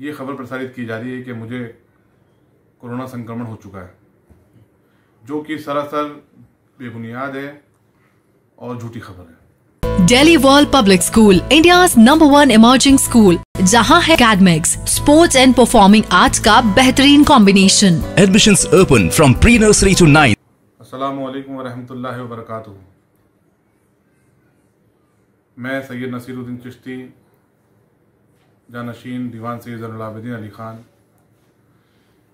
ये खबर प्रसारित की जा रही है कि मुझे कोरोना संक्रमण हो चुका है जो कि सरासर बेबुनियाद है और झूठी खबर है Delhi world public school India number one emerging school जहां है academics sports and performing arts का बेहतरीन combination admission open from pre nursery to nine असलम वरहमल वरक मैं सैयद नसीरुद्दीन चिश्ती जानशीन दीवान सैद जैनलाबिदीन अली ख़ान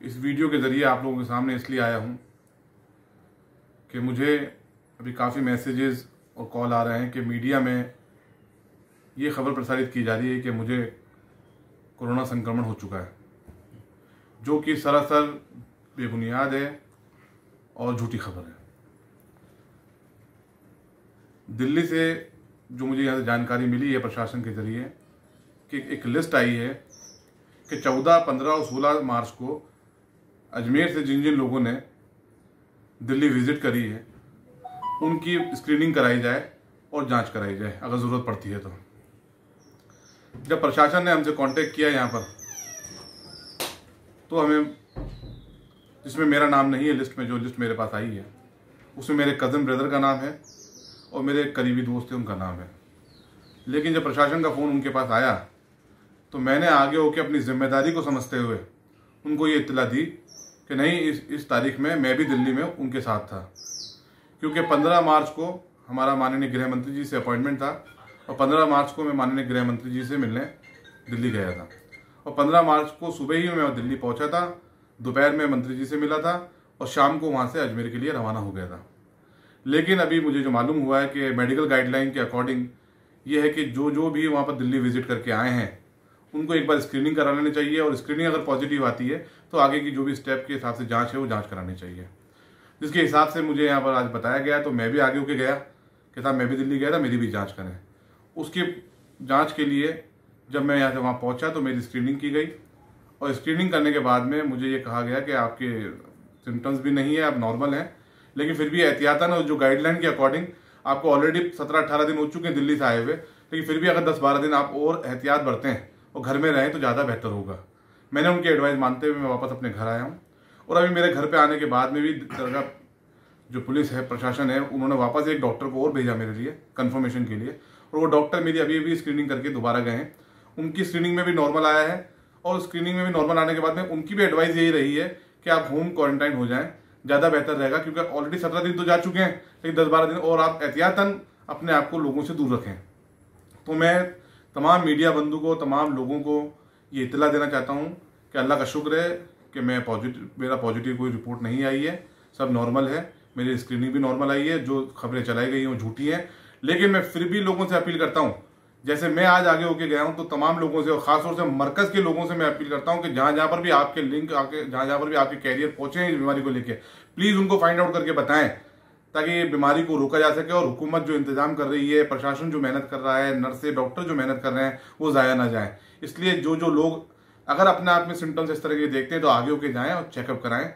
इस वीडियो के ज़रिए आप लोगों के सामने इसलिए आया हूँ कि मुझे अभी काफ़ी मैसेजेस और कॉल आ रहे हैं कि मीडिया में ये खबर प्रसारित की जा रही है कि मुझे कोरोना संक्रमण हो चुका है जो कि सरासर बेबुनियाद है और झूठी खबर है दिल्ली से जो मुझे यहाँ से जानकारी मिली है प्रशासन के ज़रिए कि एक लिस्ट आई है कि 14, 15 और 16 मार्च को अजमेर से जिन जिन लोगों ने दिल्ली विजिट करी है उनकी स्क्रीनिंग कराई जाए और जांच कराई जाए अगर ज़रूरत पड़ती है तो जब प्रशासन ने हमसे कांटेक्ट किया यहाँ पर तो हमें जिसमें मेरा नाम नहीं है लिस्ट में जो लिस्ट मेरे पास आई है उसमें मेरे कज़न ब्रदर का नाम है और मेरे करीबी दोस्त हैं उनका नाम है लेकिन जब प्रशासन का फ़ोन उनके पास आया तो मैंने आगे होके अपनी जिम्मेदारी को समझते हुए उनको ये इतला दी कि नहीं इस इस तारीख में मैं भी दिल्ली में उनके साथ था क्योंकि 15 मार्च को हमारा माननीय गृह मंत्री जी से अपॉइंटमेंट था और 15 मार्च को मैं माननीय गृह मंत्री जी से मिलने दिल्ली गया था और 15 मार्च को सुबह ही मैं दिल्ली पहुंचा था दोपहर में मंत्री जी से मिला था और शाम को वहाँ से अजमेर के लिए रवाना हो गया था लेकिन अभी मुझे जो मालूम हुआ है कि मेडिकल गाइडलाइन के अकॉर्डिंग ये है कि जो जो भी वहाँ पर दिल्ली विजिट करके आए हैं उनको एक बार स्क्रीनिंग करा लेनी चाहिए और स्क्रीनिंग अगर पॉजिटिव आती है तो आगे की जो भी स्टेप के हिसाब से जाँच है वो जाँच करानी चाहिए जिसके हिसाब से मुझे यहाँ पर आज बताया गया तो मैं भी आगे होके गया कि साहब मैं भी दिल्ली गया था मेरी भी जाँच करें उसके जाँच के लिए जब मैं यहाँ से वहाँ पहुँचा तो मेरी स्क्रीनिंग की गई और स्क्रीनिंग करने के बाद में मुझे ये कहा गया कि आपके सिम्टम्स भी नहीं है आप नॉर्मल हैं लेकिन फिर भी एहतियातन और जो गाइडलाइन के अकॉर्डिंग आपको ऑलरेडी सत्रह अट्ठारह दिन हो चुके हैं दिल्ली से आए हुए लेकिन फिर भी अगर दस बारह दिन आप और एहतियात बरतें और घर में रहें तो ज़्यादा बेहतर होगा मैंने उनकी एडवाइस मानते हुए मैं वापस अपने घर आया हूँ और अभी मेरे घर पर आने के बाद में भी दरगाह जो पुलिस है प्रशासन है उन्होंने वापस एक डॉक्टर को और भेजा मेरे लिए कन्फर्मेशन के लिए और वो डॉक्टर मेरी अभी अभी स्क्रीनिंग करके दोबारा गए हैं उनकी स्क्रीनिंग में भी नॉर्मल आया है और स्क्रीनिंग में भी नॉर्मल आने के बाद में उनकी भी एडवाइस यही रही है कि आप होम क्वारंटाइन हो जाएं ज़्यादा बेहतर रहेगा क्योंकि ऑलरेडी सत्रह दिन तो जा चुके हैं लेकिन दस बारह दिन और आप एहतियातन अपने आप को लोगों से दूर रखें तो मैं तमाम मीडिया बंधु को तमाम लोगों को ये इतला देना चाहता हूँ कि अल्लाह का शुक्र है कि मैं पॉजिटिव मेरा पॉजिटिव कोई रिपोर्ट नहीं आई है सब नॉर्मल है मेरी स्क्रीनिंग भी नॉर्मल आई है जो खबरें चलाई गई हैं वो झूठी हैं लेकिन मैं फिर भी लोगों से अपील करता हूँ जैसे मैं आज आगे होके गया हूँ तो तमाम लोगों से और खासतौर से मरकज के लोगों से मैं अपील करता हूँ कि जहाँ जहाँ पर भी आपके लिंक आके जहाँ जहाँ पर भी आपके कैरियर पहुंचे हैं इस बीमारी को लेकर प्लीज़ उनको फाइंड आउट करके बताएं ताकि ये बीमारी को रोका जा सके और हुकूमत जो इंतजाम कर रही है प्रशासन जो मेहनत कर रहा है नर्सें डॉक्टर जो मेहनत कर रहे हैं वो ज़ाया ना जाए इसलिए जो जो लोग अगर अपने आप में सिम्टम्स इस तरह के देखते हैं तो आगे होके जाएँ और चेकअप कराएं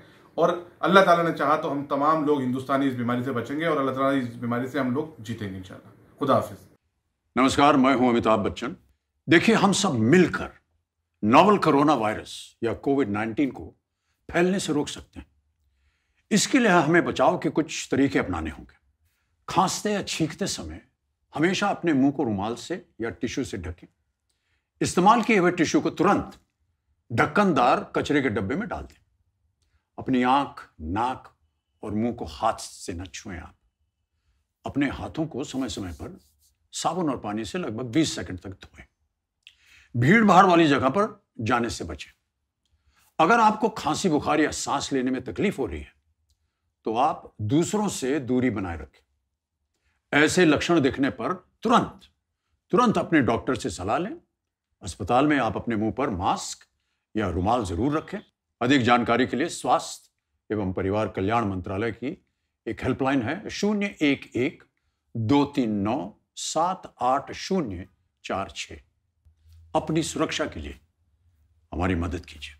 और अल्लाह ताला ने चाहा तो हम तमाम लोग हिंदुस्तानी इस बीमारी से बचेंगे और अल्लाह ताला इस बीमारी से हम लोग जीतेंगे इंशाल्लाह खुदा हाफिज नमस्कार मैं हूं अमिताभ बच्चन देखिए हम सब मिलकर नोवल कोरोना वायरस या कोविड नाइन्टीन को फैलने से रोक सकते हैं इसके लिए हमें बचाव के कुछ तरीके अपनाने होंगे खांसते या छींकते समय हमेशा अपने मुंह को रुमाल से या टिश्यू से ढकें इस्तेमाल किए हुए टिश्यू को तुरंत ढक्कनदार कचरे के डब्बे में डाल दें अपनी आंख नाक और मुंह को हाथ से न छुएं आप अपने हाथों को समय समय पर साबुन और पानी से लगभग 20 सेकंड तक धोएं भीड़ भाड़ वाली जगह पर जाने से बचें अगर आपको खांसी बुखार या सांस लेने में तकलीफ हो रही है तो आप दूसरों से दूरी बनाए रखें ऐसे लक्षण दिखने पर तुरंत तुरंत अपने डॉक्टर से सलाह लें अस्पताल में आप अपने मुंह पर मास्क या रुमाल जरूर रखें अधिक जानकारी के लिए स्वास्थ्य एवं परिवार कल्याण मंत्रालय की एक हेल्पलाइन है शून्य एक एक दो तीन नौ सात आठ शून्य चार छ अपनी सुरक्षा के लिए हमारी मदद कीजिए